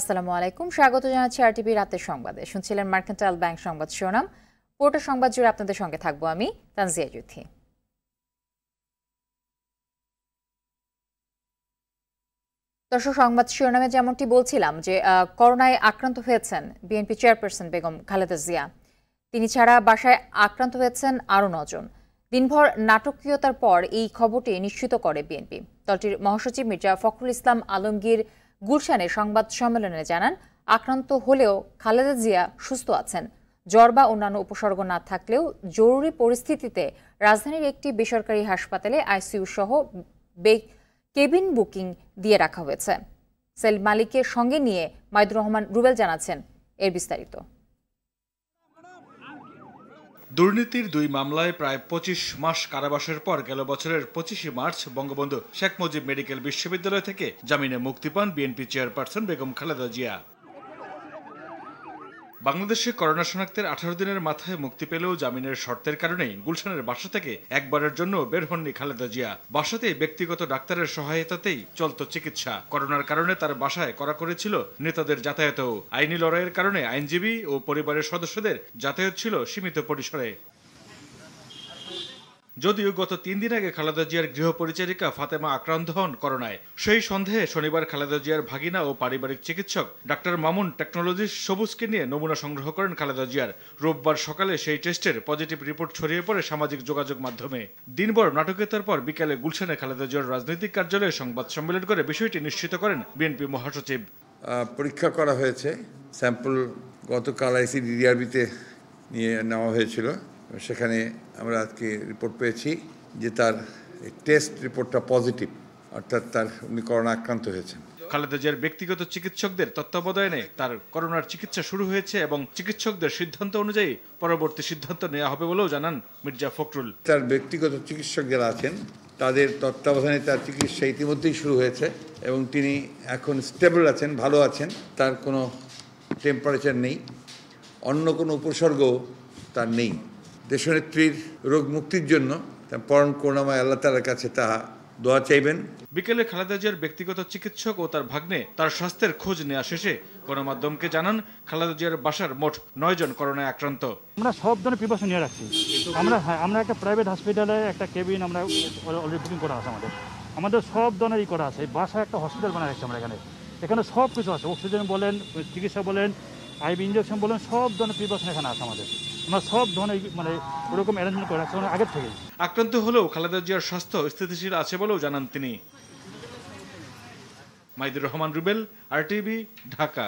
আসসালামু আলাইকুম স্বাগত জানাচ্ছি আরটিভি রাতের সংবাদে শুনছিলেন মার্কেন্টাইল ব্যাংক সংবাদ শিরোনাম পোর্টাল সংবাদ জুড়ে আপনাদের সঙ্গে থাকবো আমি তানজিয়া জুথি দর্শক সংবাদ শিরোনামে যেমনটি বলছিলাম যে করোনায় আক্রান্ত হয়েছেন বিএনপি চেয়ারপারসন বেগম খালেদা জিয়া তিনি ছাড়া বাসায় আক্রান্ত হয়েছেন আরও নজন দিনভর নাটকীয়তার পর এই খবরটি নিশ্চিত করে বিএনপি দলটির মহাসচিব মির্জা ফখরুল ইসলাম আলমগীর গুলশানে সংবাদ সম্মেলনে জানান আক্রান্ত হলেও খালেদা জিয়া সুস্থ আছেন জ্বর বা অন্যান্য উপসর্গ না থাকলেও জরুরি পরিস্থিতিতে রাজধানীর একটি বেসরকারি হাসপাতালে আইসিইউ সহ কেবিন বুকিং দিয়ে রাখা হয়েছে সেল মালিকের সঙ্গে নিয়ে মাইদুর রহমান রুবেল জানাচ্ছেন এর বিস্তারিত দুর্নীতির দুই মামলায় প্রায় পঁচিশ মাস কারাবাসের পর গেল বছরের পঁচিশে মার্চ বঙ্গবন্ধু শেখ মুজিব মেডিকেল বিশ্ববিদ্যালয় থেকে জামিনে মুক্তি পান বিএনপি চেয়ারপারসন বেগম খালেদা জিয়া বাংলাদেশে করোনা শনাক্তের আঠারো দিনের মাথায় মুক্তি পেলেও জামিনের শর্তের কারণেই গুলশানের বাসা থেকে একবারের জন্য বের হননি খালেদা জিয়া বাসাতেই ব্যক্তিগত ডাক্তারের সহায়তাতেই চলত চিকিৎসা করোনার কারণে তার বাসায় করা করেছিল নেতাদের যাতায়াতও আইনি লড়াইয়ের কারণে আইনজীবী ও পরিবারের সদস্যদের যাতায়াত ছিল সীমিত পরিসরে যদিও গত তিন দিন আগে খালেদা জিয়ার গৃহপরিচারিকা ফাতেমা আক্রান্ত হন করোনায় সেই সন্দেহে শনিবার খালেদা জিয়ার ভাগিনা ও পারিবারিক চিকিৎসক ডাক্তার মামুন টেকনোলজিস্ট সবুজকে নিয়ে নমুনা সংগ্রহ করেন খালেদা জিয়ার রোববার সকালে সেই টেস্টের পজিটিভ রিপোর্ট ছড়িয়ে পড়ে সামাজিক যোগাযোগ মাধ্যমে দিনভর নাটকীয়তার পর বিকেলে গুলশানে খালেদা জিয়ার রাজনৈতিক কার্যালয়ে সংবাদ সম্মেলন করে বিষয়টি নিশ্চিত করেন বিএনপি মহাসচিব পরীক্ষা করা হয়েছে স্যাম্পল গতকাল আইসি ডিআরবিতে নিয়ে নেওয়া হয়েছিল সেখানে আমরা আজকে রিপোর্ট পেয়েছি যে তার টেস্ট রিপোর্টটা পজিটিভ অর্থাৎ তার উনি করোনা আক্রান্ত হয়েছেন খালেদা জিয়ার ব্যক্তিগত চিকিৎসকদের তত্ত্বাবধানে তার করোনার চিকিৎসা শুরু হয়েছে এবং চিকিৎসকদের সিদ্ধান্ত অনুযায়ী পরবর্তী সিদ্ধান্ত নেওয়া হবে বলেও জানান মির্জা ফখরুল তার ব্যক্তিগত চিকিৎসক যারা আছেন তাদের তত্ত্বাবধানে তার চিকিৎসা ইতিমধ্যেই শুরু হয়েছে এবং তিনি এখন স্টেবল আছেন ভালো আছেন তার কোনো টেম্পারেচার নেই অন্য কোনো উপসর্গ তার নেই দেশনেত্রীর রোগ মুক্তির জন্য পরম করুণাময় আল্লাহ তালার কাছে তাহা দোয়া চাইবেন বিকেলে খালেদা জিয়ার ব্যক্তিগত চিকিৎসক ও তার ভাগ্নে তার স্বাস্থ্যের খোঁজ নেওয়া শেষে গণমাধ্যমকে জানান খালেদা জিয়ার বাসার মোট নয় জন করোনায় আক্রান্ত আমরা সব ধরনের প্রিপারেশন নিয়ে রাখছি আমরা হ্যাঁ আমরা একটা প্রাইভেট হসপিটালে একটা কেবিন আমরা অলরেডি বুকিং করা আছে আমাদের আমাদের সব ধরনেরই করা আছে বাসায় একটা হসপিটাল বানা রাখছি আমরা এখানে এখানে সব কিছু আছে অক্সিজেন বলেন চিকিৎসা বলেন আইবি ইঞ্জেকশন বলেন সব ধরনের প্রিপারেশন এখানে আছে আমাদের আমরা সব ধরনের মানে ওরকম অ্যারেঞ্জমেন্ট করে রাখছি মানে আগের থেকে আক্রান্ত হলেও খালেদা জিয়ার স্বাস্থ্য স্থিতিশীল আছে বলেও জানান তিনি মাইদুর রহমান রুবেল আরটিভি ঢাকা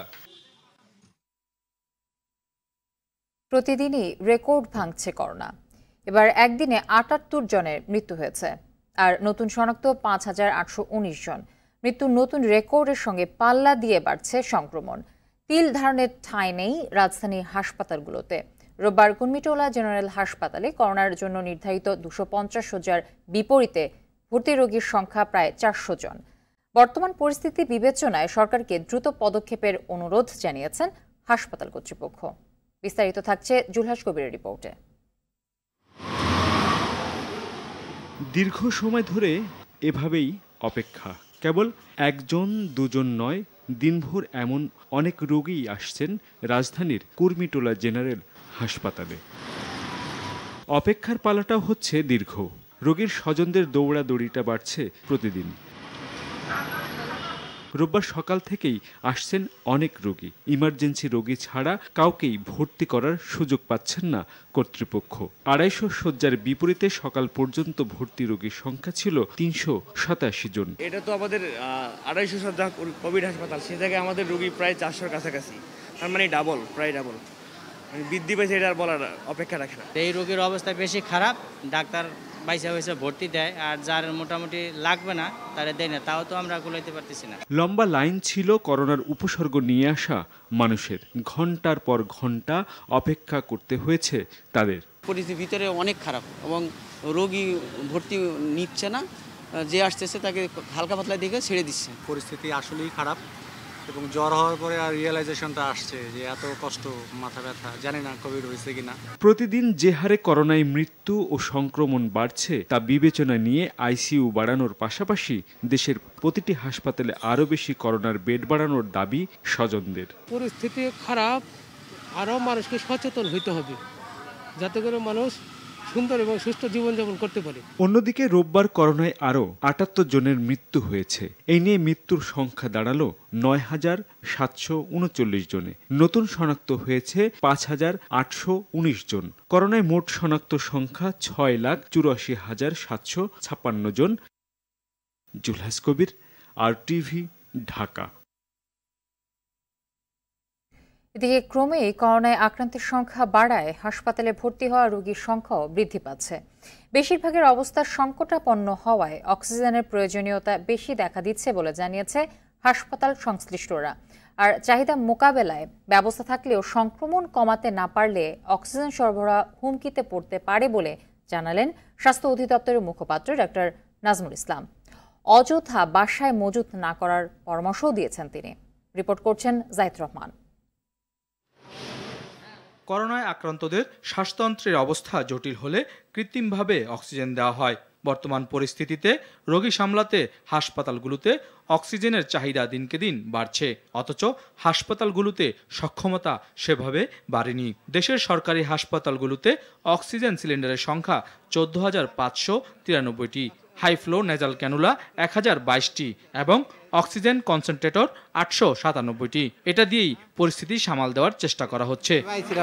প্রতিদিনই রেকর্ড ভাঙছে করোনা এবার একদিনে আটাত্তর জনের মৃত্যু হয়েছে আর নতুন শনাক্ত পাঁচ হাজার আটশো উনিশ জন মৃত্যুর নতুন রেকর্ডের সঙ্গে পাল্লা দিয়ে বাড়ছে সংক্রমণ পিল ধারণের ঠাঁই নেই রাজধানী হাসপাতালগুলোতে রোববার কুর্মিটোলা জেনারেল হাসপাতালে করোনার জন্য নির্ধারিত দুশো পঞ্চাশ হাজার বিপরীতে ভর্তি রোগীর সংখ্যা প্রায় চারশো জন বর্তমান পরিস্থিতি বিবেচনায় সরকারকে দ্রুত পদক্ষেপের অনুরোধ জানিয়েছেন হাসপাতাল কর্তৃপক্ষ বিস্তারিত থাকছে জুলহাস কবিরের রিপোর্টে দীর্ঘ সময় ধরে এভাবেই অপেক্ষা কেবল একজন দুজন নয় দিনভর এমন অনেক রোগীই আসছেন রাজধানীর কুর্মিটোলা জেনারেল হাসপাতালে অপেক্ষার পালাটাও হচ্ছে দীর্ঘ রোগীর স্বজনদের দৌড়াদৌড়িটা বাড়ছে প্রতিদিন রোববার সকাল থেকেই আসছেন অনেক রোগী ইমার্জেন্সি রোগী ছাড়া কাউকেই ভর্তি করার সুযোগ পাচ্ছেন না কর্তৃপক্ষ আড়াইশো শয্যার বিপরীতে সকাল পর্যন্ত ভর্তি রোগীর সংখ্যা ছিল তিনশো সাতাশি জন এটা তো আমাদের আড়াইশো শয্যা কোভিড হাসপাতাল সে জায়গায় আমাদের রোগী প্রায় চারশোর কাছাকাছি তার মানে ডাবল প্রায় ডাবল মানে বৃদ্ধি পেয়েছে এটা আর বলার অপেক্ষা রাখে না এই রোগীর অবস্থা বেশি খারাপ ডাক্তার বাইসা বাইসা ভর্তি দেয় আর যার মোটামুটি লাগবে না তারা দেয় না তাও তো আমরা গুলাইতে পারতেছি না লম্বা লাইন ছিল করোনার উপসর্গ নিয়ে আসা মানুষের ঘন্টার পর ঘন্টা অপেক্ষা করতে হয়েছে তাদের পরিস্থিতির ভিতরে অনেক খারাপ এবং রোগী ভর্তি নিচ্ছে না যে আসতেছে তাকে হালকা পাতলা দেখে ছেড়ে দিচ্ছে পরিস্থিতি আসলেই খারাপ এবং জ্বর হওয়ার পরে আর রিয়েলাইজেশনটা আসছে যে এত কষ্ট মাথা ব্যথা জানি না কোভিড হয়েছে কিনা প্রতিদিন যে হারে করোনায় মৃত্যু ও সংক্রমণ বাড়ছে তা বিবেচনা নিয়ে আইসিইউ বাড়ানোর পাশাপাশি দেশের প্রতিটি হাসপাতালে আরও বেশি করোনার বেড বাড়ানোর দাবি স্বজনদের পরিস্থিতি খারাপ আরও মানুষকে সচেতন হইতে হবে যাতে করে মানুষ সুন্দর এবং সুস্থ জীবনযাপন করতে পারি অন্যদিকে রোববার করোনায় আরও আটাত্তর জনের মৃত্যু হয়েছে এই নিয়ে মৃত্যুর সংখ্যা দাঁড়ালো নয় হাজার সাতশো উনচল্লিশ জনে নতুন শনাক্ত হয়েছে পাঁচ হাজার আটশো উনিশ জন করোনায় মোট শনাক্ত সংখ্যা ছয় লাখ চুরাশি হাজার সাতশো ছাপ্পান্ন জন জুলহাস কবির আর টিভি ঢাকা এদিকে ক্রমেই করোনায় আক্রান্তের সংখ্যা বাড়ায় হাসপাতালে ভর্তি হওয়া রোগীর সংখ্যাও বৃদ্ধি পাচ্ছে বেশিরভাগের অবস্থা সংকটাপন্ন হওয়ায় অক্সিজেনের প্রয়োজনীয়তা বেশি দেখা দিচ্ছে বলে জানিয়েছে হাসপাতাল সংশ্লিষ্টরা আর চাহিদা মোকাবেলায় ব্যবস্থা থাকলেও সংক্রমণ কমাতে না পারলে অক্সিজেন সরবরাহ হুমকিতে পড়তে পারে বলে জানালেন স্বাস্থ্য অধিদপ্তরের মুখপাত্র ডক্টর নাজমুল ইসলাম অযথা বাসায় মজুত না করার পরামর্শও দিয়েছেন তিনি রিপোর্ট করছেন জাহিদ রহমান করোনায় আক্রান্তদের শ্বাসতন্ত্রের অবস্থা জটিল হলে কৃত্রিমভাবে অক্সিজেন দেওয়া হয় বর্তমান পরিস্থিতিতে রোগী সামলাতে হাসপাতালগুলোতে অক্সিজেনের চাহিদা দিনকে দিন বাড়ছে অথচ হাসপাতালগুলোতে সক্ষমতা সেভাবে বাড়েনি দেশের সরকারি হাসপাতালগুলোতে অক্সিজেন সিলিন্ডারের সংখ্যা চোদ্দ হাজার পাঁচশো তিরানব্বইটি হাইফ্লো নেজাল ক্যানুলা এক হাজার বাইশটি এবং অক্সিজেন কনসেন্ট্রেটর আটশো সাতানব্বইটি এটা দিয়েই পরিস্থিতি সামাল দেওয়ার চেষ্টা করা হচ্ছে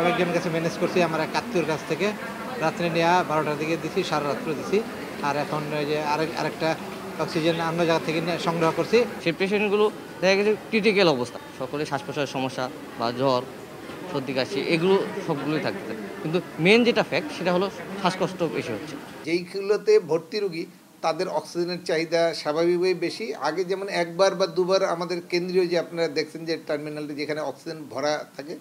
একজনের কাছে ম্যানেজ করছি আমার একাত্তর কাছ থেকে রাত্রে নেওয়া বারোটার দিকে দিছি সারা রাত্রে দিছি আর এখন যে আরেক আরেকটা অক্সিজেন অন্য জায়গা থেকে সংগ্রহ করছি সেই পেশেন্টগুলো দেখা গেছে ক্রিটিক্যাল অবস্থা সকলে শ্বাস প্রশ্বাসের সমস্যা বা জ্বর সর্দি কাশি এগুলো সবগুলোই থাকতে কিন্তু মেন যেটা ফ্যাক্ট সেটা হলো শ্বাসকষ্ট বেশি হচ্ছে যেইগুলোতে ভর্তি রুগী তাদের অক্সিজেনের চাহিদা স্বাভাবিকভাবেই বেশি আগে যেমন একবার বা দুবার আমাদের কেন্দ্রীয় যে আপনারা দেখছেন যে টার্মিনালটি যেখানে অক্সিজেন ভরা থাকে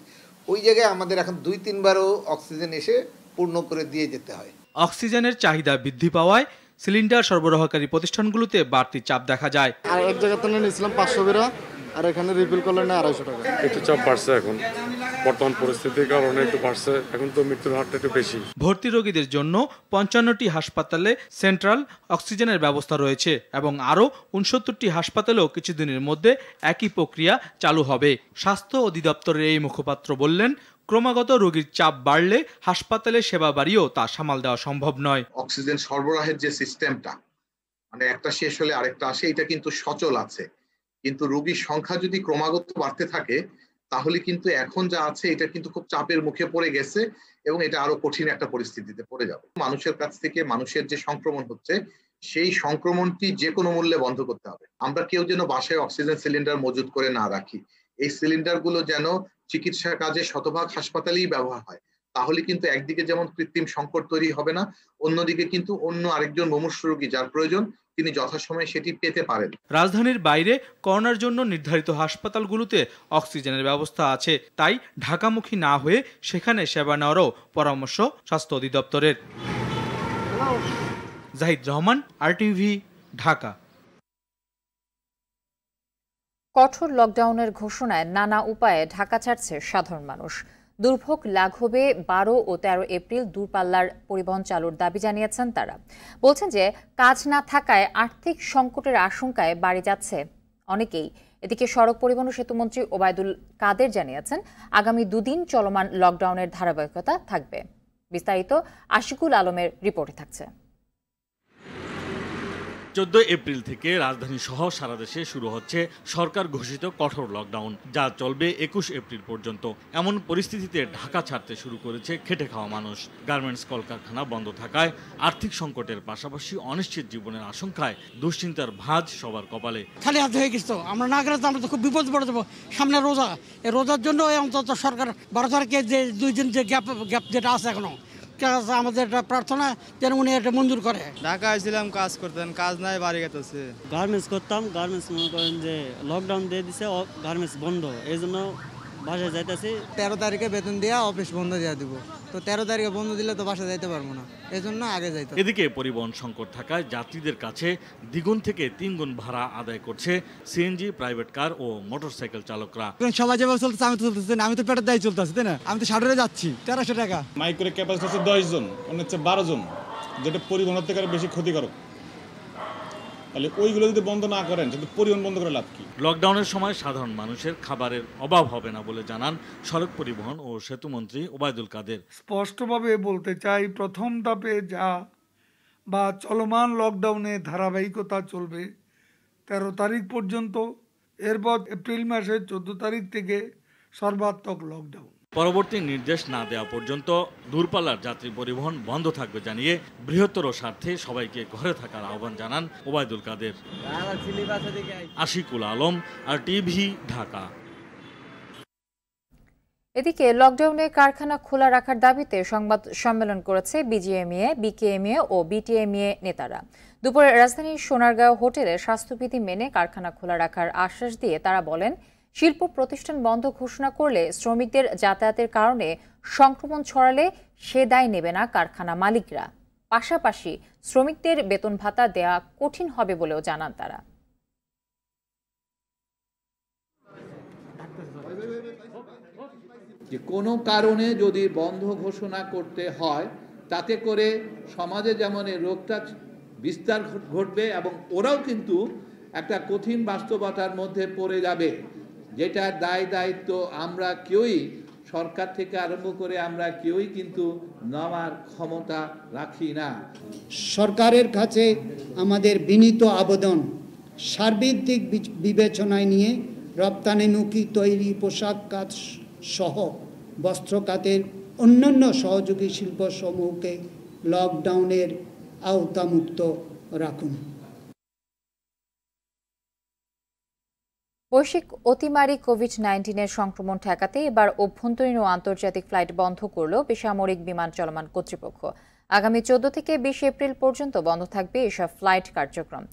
ওই জায়গায় আমাদের এখন দুই তিনবারও অক্সিজেন এসে পূর্ণ করে দিয়ে যেতে হয় অক্সিজেনের চাহিদা বৃদ্ধি পাওয়ায় সিলিন্ডার সরবরাহকারী প্রতিষ্ঠানগুলোতে বাড়তি চাপ দেখা যায় আর এক জায়গা নিয়েছিলাম পাঁচশো বেরা আর এখানে রিফিল করলে না আড়াইশো টাকা একটু চাপ বাড়ছে এখন বর্তমান পরিস্থিতির কারণে একটু বাড়ছে এখন তো মৃত্যুর হারটা একটু বেশি ভর্তি রোগীদের জন্য পঞ্চান্নটি হাসপাতালে সেন্ট্রাল অক্সিজেনের ব্যবস্থা রয়েছে এবং আরও উনসত্তরটি হাসপাতালেও কিছুদিনের মধ্যে একই প্রক্রিয়া চালু হবে স্বাস্থ্য অধিদপ্তরের এই মুখপাত্র বললেন ক্রমাগত রোগীর চাপ বাড়লে হাসপাতালে সেবা বাড়িয়েও তা সামাল দেওয়া সম্ভব নয় অক্সিজেন সরবরাহের যে সিস্টেমটা মানে একটা শেষ হলে আরেকটা আসে এটা কিন্তু সচল আছে কিন্তু রোগীর সংখ্যা যদি ক্রমাগত বাড়তে থাকে তাহলে কিন্তু এখন যা আছে এটা কিন্তু খুব চাপের মুখে পড়ে গেছে এবং এটা আরো কঠিন একটা পরিস্থিতিতে পড়ে যাবে মানুষের কাছ থেকে মানুষের যে সংক্রমণ হচ্ছে সেই সংক্রমণটি যে কোনো মূল্যে বন্ধ করতে হবে আমরা কেউ যেন বাসায় অক্সিজেন সিলিন্ডার মজুদ করে না রাখি এই সিলিন্ডারগুলো যেন চিকিৎসা কাজে শতভাগ হাসপাতালেই ব্যবহার হয় তাহলে কিন্তু একদিকে যেমন কৃত্রিম সংকট তৈরি হবে না অন্যদিকে কিন্তু অন্য আরেকজন মুমূর্ষ রোগী যার প্রয়োজন তিনি যথাসময়ে সেটি পেতে পারেন রাজধানীর বাইরে করোনার জন্য নির্ধারিত হাসপাতালগুলোতে অক্সিজেনের ব্যবস্থা আছে তাই ঢাকামুখী না হয়ে সেখানে সেবা নেওয়ারও পরামর্শ স্বাস্থ্য অধিদপ্তরের জাহিদ রহমান আরটিভি ঢাকা কঠোর লকডাউনের ঘোষণায় নানা উপায়ে ঢাকা ছাড়ছে সাধারণ মানুষ দুর্ভোগ লাঘবে বারো ও তেরো এপ্রিল দূরপাল্লার পরিবহন চালুর দাবি জানিয়েছেন তারা বলছেন যে কাজ না থাকায় আর্থিক সংকটের আশঙ্কায় বাড়ি যাচ্ছে অনেকেই এদিকে সড়ক পরিবহন সেতুমন্ত্রী ওবায়দুল কাদের জানিয়েছেন আগামী দুদিন চলমান লকডাউনের ধারাবাহিকতা থাকবে বিস্তারিত আশিকুল আলমের রিপোর্টে থাকছে চোদ্দ এপ্রিল থেকে রাজধানী সহ সারা দেশে শুরু হচ্ছে সরকার ঘোষিত কঠোর লকডাউন যা চলবে একুশ এপ্রিল পর্যন্ত এমন পরিস্থিতিতে ঢাকা ছাড়তে শুরু করেছে খেটে খাওয়া মানুষ গার্মেন্টস কলকারখানা বন্ধ থাকায় আর্থিক সংকটের পাশাপাশি অনিশ্চিত জীবনের আশঙ্কায় দুশ্চিন্তার ভাঁজ সবার কপালে খালি হাত হয়ে গেছে আমরা না গেলে আমরা তো খুব বিপদ পড়ে যাবো সামনে রোজা রোজার জন্য অন্তত সরকার বারো তারিখে যে দুই দিন যে গ্যাপ গ্যাপ যেটা আছে এখনো আমাদের একটা প্রার্থনা যেন উনি এটা মঞ্জুর করে ঢাকা আসছিলাম কাজ করতেন কাজ নাই বাড়ি গেতেছে গার্মেন্টস করতাম গার্মেন্টস মনে করেন যে লকডাউন দিয়ে দিছে গার্মেন্টস বন্ধ এই জন্য বাসা যাইতেছি তেরো তারিখে বেতন দিয়া অফিস বন্ধ দিয়া দিব তো তেরো তারিখে বন্ধ দিলে তো বাসা যাইতে পারবো না এজন্য আগে যাইতে এদিকে পরিবহন সংকট থাকায় যাত্রীদের কাছে দ্বিগুণ থেকে তিনগুণ ভাড়া আদায় করছে সিএনজি প্রাইভেট কার ও মোটরসাইকেল চালকরা সবাই যেভাবে চলতেছে আমি তো চলতেছি আমি তো পেটের দায় চলতেছি তাই না আমি তো সাড়ে যাচ্ছি তেরোশো টাকা মাইক্রো ক্যাপাসিটি হচ্ছে দশ জন মানে হচ্ছে বারো জন যেটা পরিবহন থেকে বেশি ক্ষতিকারক তাহলে ওইগুলো যদি বন্ধ না করেন কিন্তু পরিবহন বন্ধ করে লাভ কি লকডাউনের সময় সাধারণ মানুষের খাবারের অভাব হবে না বলে জানান সড়ক পরিবহন ও সেতুমন্ত্রী ওবায়দুল কাদের স্পষ্টভাবে বলতে চাই প্রথম ধাপে যা বা চলমান লকডাউনে ধারাবাহিকতা চলবে তেরো তারিখ পর্যন্ত এরপর এপ্রিল মাসের চোদ্দো তারিখ থেকে সর্বাত্মক লকডাউন পরবর্তী নির্দেশ না দেওয়া পর্যন্ত দূরপাল্লার যাত্রী পরিবহন বন্ধ থাকবে জানিয়ে বৃহত্তর স্বার্থে সবাইকে ঘরে থাকার আহ্বান জানান ওবায়দুল কাদের আশিকুল আলম আর টিভি ঢাকা এদিকে লকডাউনে কারখানা খোলা রাখার দাবিতে সংবাদ সম্মেলন করেছে বিজিএমইএ বিকেএমইএ ও বিটিএমইএ নেতারা দুপুরে রাজধানীর সোনারগাঁও হোটেলে স্বাস্থ্যবিধি মেনে কারখানা খোলা রাখার আশ্বাস দিয়ে তারা বলেন শিল্প প্রতিষ্ঠান বন্ধ ঘোষণা করলে শ্রমিকদের যাতায়াতের কারণে সংক্রমণ ছড়ালে সে দায় নেবে না কারখানা মালিকরা পাশাপাশি শ্রমিকদের বেতন ভাতা দেয়া কঠিন হবে বলেও জানান তারা যে কোনো কারণে যদি বন্ধ ঘোষণা করতে হয় তাতে করে সমাজে যেমন এই রোগটা বিস্তার ঘটবে এবং ওরাও কিন্তু একটা কঠিন বাস্তবতার মধ্যে পড়ে যাবে যেটার দায় দায়িত্ব আমরা কেউই সরকার থেকে আরম্ভ করে আমরা কেউই কিন্তু নেওয়ার ক্ষমতা রাখি না সরকারের কাছে আমাদের বিনীত আবেদন সার্বিক দিক বিবেচনায় নিয়ে রপ্তানিমুখী তৈরি পোশাক কাজ সহ বস্ত্র কাতের অন্যান্য সহযোগী শিল্পসমূহকে লকডাউনের আওতামুক্ত রাখুন বৈশ্বিক অতিমারি কোভিড নাইন্টিনের সংক্রমণ ঠেকাতে এবার অভ্যন্তরীণ ও আন্তর্জাতিক ফ্লাইট বন্ধ করল বেসামরিক বিমান চলমান কর্তৃপক্ষ আগামী চোদ্দ থেকে বিশ এপ্রিল পর্যন্ত বন্ধ থাকবে এসব ফ্লাইট কার্যক্রম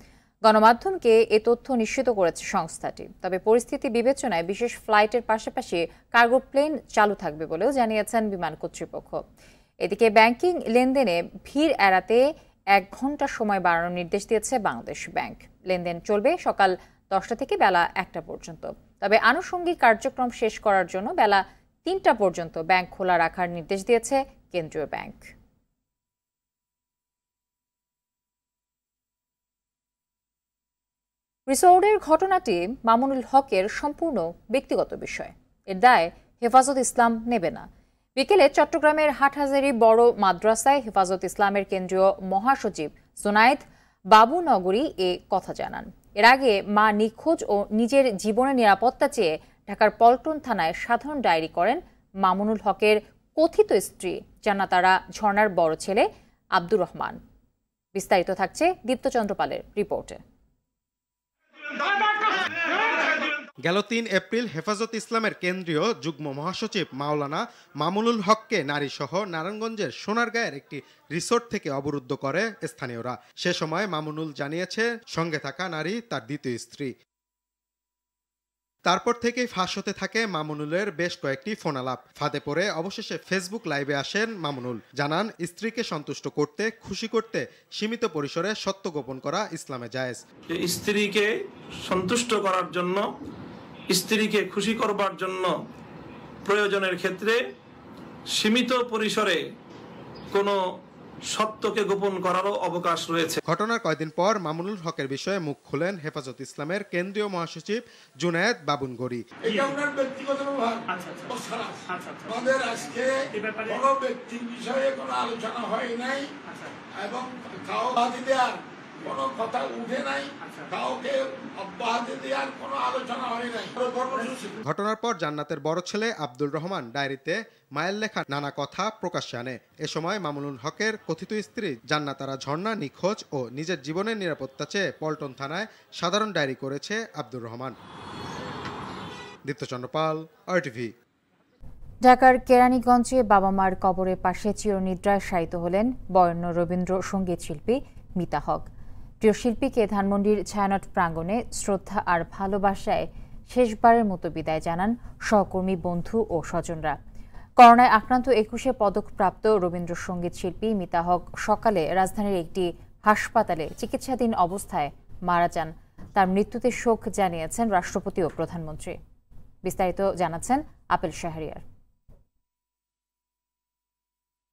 গণমাধ্যমকে এ তথ্য নিশ্চিত করেছে সংস্থাটি তবে পরিস্থিতি বিবেচনায় বিশেষ ফ্লাইটের পাশাপাশি কার্গো প্লেন চালু থাকবে বলেও জানিয়েছেন বিমান কর্তৃপক্ষ এদিকে ব্যাংকিং লেনদেনে ভিড় এড়াতে এক ঘন্টা সময় বাড়ানোর নির্দেশ দিয়েছে বাংলাদেশ ব্যাংক লেনদেন চলবে সকাল দশটা থেকে বেলা একটা পর্যন্ত তবে আনুষঙ্গিক কার্যক্রম শেষ করার জন্য বেলা তিনটা পর্যন্ত ব্যাংক খোলা রাখার নির্দেশ দিয়েছে কেন্দ্রীয় ব্যাংক রিসোর্টের ঘটনাটি মামুনুল হকের সম্পূর্ণ ব্যক্তিগত বিষয় এর দায় হেফাজত ইসলাম নেবে না বিকেলে চট্টগ্রামের হাটহাজারি বড় মাদ্রাসায় হেফাজত ইসলামের কেন্দ্রীয় মহাসচিব জোনায়েদ বাবু নগরী এ কথা জানান এর আগে মা নিখোঁজ ও নিজের জীবনের নিরাপত্তা চেয়ে ঢাকার পল্টন থানায় সাধারণ ডায়েরি করেন মামুনুল হকের কথিত স্ত্রী জান্নাতারা ঝর্ণার বড় ছেলে আব্দুর রহমান বিস্তারিত থাকছে দীপ্ত চন্দ্রপালের রিপোর্টে গেল তিন এপ্রিল হেফাজত ইসলামের কেন্দ্রীয় যুগ্ম মহাসচিব মাওলানা মামুনুল হককে নারীসহ নারায়ণগঞ্জের সোনারগাঁয়ের একটি রিসোর্ট থেকে অবরুদ্ধ করে স্থানীয়রা সে সময় মামুনুল জানিয়েছে সঙ্গে থাকা নারী তার দ্বিতীয় স্ত্রী তারপর থেকেই ফাঁস হতে থাকে মামুনুলের বেশ কয়েকটি ফোনালাপ ফাঁদে পড়ে অবশেষে ফেসবুক লাইভে আসেন মামুনুল জানান স্ত্রীকে সন্তুষ্ট করতে খুশি করতে সীমিত পরিসরে সত্য গোপন করা ইসলামে জায়েজ স্ত্রীকে সন্তুষ্ট করার জন্য স্ত্রীকে খুশি করবার জন্য প্রয়োজনের ক্ষেত্রে সীমিত পরিসরে কোনো সত্যকে গোপন করারও অবকাশ রয়েছে ঘটনার কয়েকদিন পর মামুনুল হকের বিষয়ে মুখ খুলেন হেফাজত ইসলামের কেন্দ্রীয় মহাসচিব জুনায়দ বাবুনগরি আচ্ছা, আচ্ছা, আচ্ছা। আলোচনা হয় নাই এবং কথা উঠে নাই আচ্ছা। কাউকে অব্যাহতি দেওয়ার আলোচনা হয় নাই ঘটনার পর জান্নাতের বড় ছেলে আব্দুল রহমান ডায়েরিতে মায়ের লেখা নানা কথা প্রকাশ্যে আনে এ সময় মামুনুল হকের কথিত স্ত্রী জান্নাতারা ঝর্ণা নিখোঁজ ও নিজের জীবনের নিরাপত্তা চেয়ে পল্টন থানায় সাধারণ ডায়েরি করেছে আব্দুর রহমান দীপ্তচন্দ্র পাল আরটিভি ঢাকার কেরানীগঞ্জে বাবা মার কবরের পাশে চিরনিদ্রায় শায়িত হলেন বরেণ্য রবীন্দ্র সঙ্গীত শিল্পী মিতা হক প্রিয় শিল্পীকে ধানমন্ডির ছায়ানট প্রাঙ্গণে শ্রদ্ধা আর ভালোবাসায় শেষবারের মতো বিদায় জানান সহকর্মী বন্ধু ও স্বজনরা করোনায় আক্রান্ত একুশে পদকপ্রাপ্ত রবীন্দ্রসঙ্গীত শিল্পী মিতা হক সকালে রাজধানীর একটি হাসপাতালে চিকিৎসাধীন অবস্থায় মারা যান তার মৃত্যুতে শোক জানিয়েছেন রাষ্ট্রপতি ও প্রধানমন্ত্রী বিস্তারিত জানাচ্ছেন আপেল শাহরিয়ার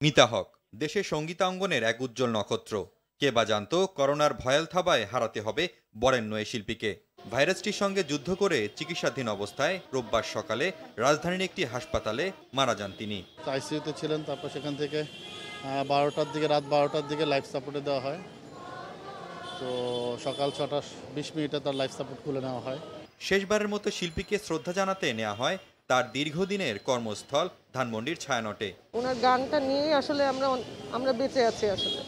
মিতা হক দেশের সঙ্গীতাঙ্গনের এক উজ্জ্বল নক্ষত্র কে বা জানত করোনার ভয়াল থাবায় হারাতে হবে বরেণ্য এই শিল্পীকে ভাইরাসটির সঙ্গে যুদ্ধ করে চিকিৎসাধীন অবস্থায় রোববার সকালে রাজধানীর একটি হাসপাতালে মারা যান তিনি আইসিউতে ছিলেন তারপর সেখান থেকে বারোটার দিকে রাত বারোটার দিকে লাইফ সাপোর্টে দেওয়া হয় তো সকাল ছটা বিশ মিনিটে তার লাইফ সাপোর্ট খুলে নেওয়া হয় শেষবারের মতো শিল্পীকে শ্রদ্ধা জানাতে নেওয়া হয় তার দীর্ঘদিনের কর্মস্থল ধানমন্ডির ছায়ানটে ওনার গানটা নিয়ে আসলে আমরা আমরা বেঁচে আছি আসলে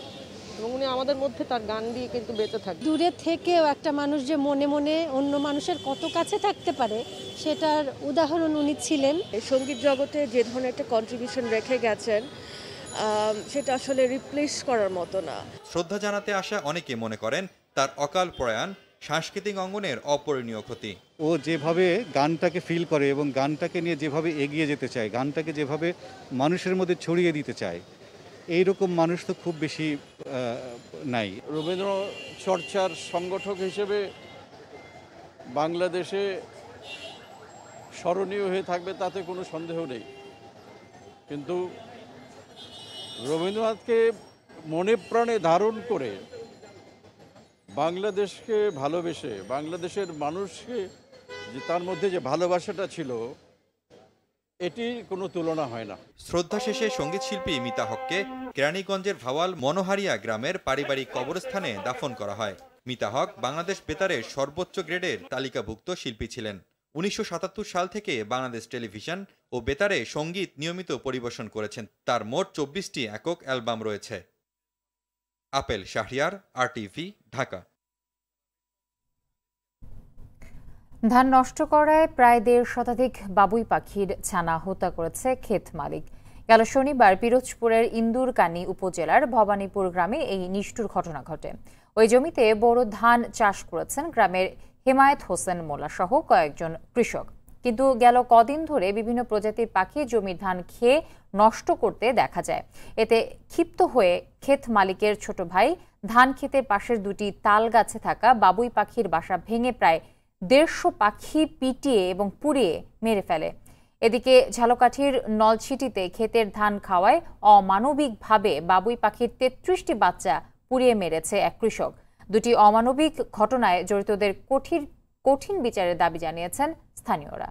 এবং উনি আমাদের মধ্যে তার গান দিয়ে কিন্তু বেঁচে থাকে দূরে থেকেও একটা মানুষ যে মনে মনে অন্য মানুষের কত কাছে থাকতে পারে সেটার উদাহরণ উনি ছিলেন এই সঙ্গীত জগতে যে ধরনের একটা কন্ট্রিবিউশন রেখে গেছেন সেটা আসলে রিপ্লেস করার মতো না শ্রদ্ধা জানাতে আসা অনেকে মনে করেন তার অকাল প্রয়াণ সাংস্কৃতিক অঙ্গনের অপরণীয় ক্ষতি ও যেভাবে গানটাকে ফিল করে এবং গানটাকে নিয়ে যেভাবে এগিয়ে যেতে চায় গানটাকে যেভাবে মানুষের মধ্যে ছড়িয়ে দিতে চায় এইরকম মানুষ তো খুব বেশি নাই রবীন্দ্র চর্চার সংগঠক হিসেবে বাংলাদেশে স্মরণীয় হয়ে থাকবে তাতে কোনো সন্দেহ নেই কিন্তু রবীন্দ্রনাথকে মনে প্রাণে ধারণ করে বাংলাদেশকে ভালোবেসে বাংলাদেশের মানুষকে যে তার মধ্যে যে ভালোবাসাটা ছিল এটি কোনো তুলনা হয় না শ্রদ্ধা শেষে সঙ্গীত শিল্পী মিতা হককে কেরানীগঞ্জের ভাওয়াল মনোহারিয়া গ্রামের পারিবারিক কবরস্থানে দাফন করা হয় মিতা হক বাংলাদেশ বেতারের সর্বোচ্চ গ্রেডের তালিকাভুক্ত শিল্পী ছিলেন উনিশশো সাল থেকে বাংলাদেশ টেলিভিশন ও বেতারে সঙ্গীত নিয়মিত পরিবেশন করেছেন তার মোট চব্বিশটি একক অ্যালবাম রয়েছে আপেল শাহরিয়ার আর ঢাকা ধান নষ্ট করায় প্রায় দেড় শতাধিক বাবুই পাখির ছানা হত্যা করেছে ক্ষেত মালিক গেল শনিবার পিরোজপুরের ইন্দুরকানি উপজেলার ভবানীপুর গ্রামে এই নিষ্ঠুর ঘটনা ঘটে ওই জমিতে বড় ধান চাষ করেছেন গ্রামের হেমায়েত হোসেন মোলা সহ কয়েকজন কৃষক কিন্তু গেল কদিন ধরে বিভিন্ন প্রজাতির পাখি জমির ধান খেয়ে নষ্ট করতে দেখা যায় এতে ক্ষিপ্ত হয়ে ক্ষেত মালিকের ছোট ভাই ধান খেতে পাশের দুটি তাল গাছে থাকা বাবুই পাখির বাসা ভেঙে প্রায় দেড়শো পাখি পিটিয়ে এবং পুড়িয়ে মেরে ফেলে এদিকে ঝালকাঠির নলছিটিতে ক্ষেতের ধান খাওয়ায় অমানবিকভাবে বাবুই পাখির তেত্রিশটি বাচ্চা পুড়িয়ে মেরেছে এক কৃষক দুটি অমানবিক ঘটনায় জড়িতদের কঠিন কঠিন বিচারের দাবি জানিয়েছেন স্থানীয়রা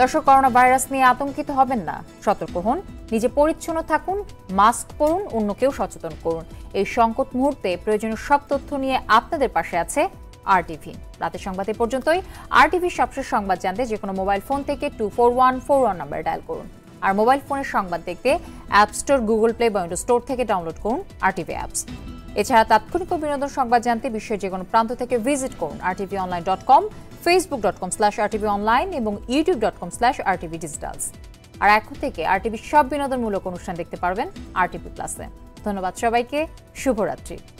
দর্শক করোনা ভাইরাস নিয়ে আতঙ্কিত হবেন না সতর্ক হন নিজে পরিচ্ছন্ন থাকুন মাস্ক পরুন অন্যকেও সচেতন করুন এই সংকট মুহূর্তে প্রয়োজনীয় সব তথ্য নিয়ে আপনাদের পাশে আছে আর টিভি রাতের সংবাদ পর্যন্তই আর সবশেষ সংবাদ জানতে যে কোনো মোবাইল ফোন থেকে two four one four one number dial করুন আর মোবাইল ফোনের সংবাদ দেখতে অ্যাপ স্টোর গুগল প্লে বা উইন্ডো স্টোর থেকে ডাউনলোড করুন আর টিভি অ্যাপস এছাড়া তাৎক্ষণিক বিনোদন সংবাদ জানতে বিশ্বের যে কোনো প্রান্ত থেকে ভিজিট করুন RTV online dot com Facebook dot com slash RTV online এবং YouTube dot com slash RTV digitals আর এখন থেকে আরটিভির সব বিনোদনমূলক অনুষ্ঠান দেখতে পারবেন আরটিভি প্লাসে ধন্যবাদ সবাইকে শুভরাত্রি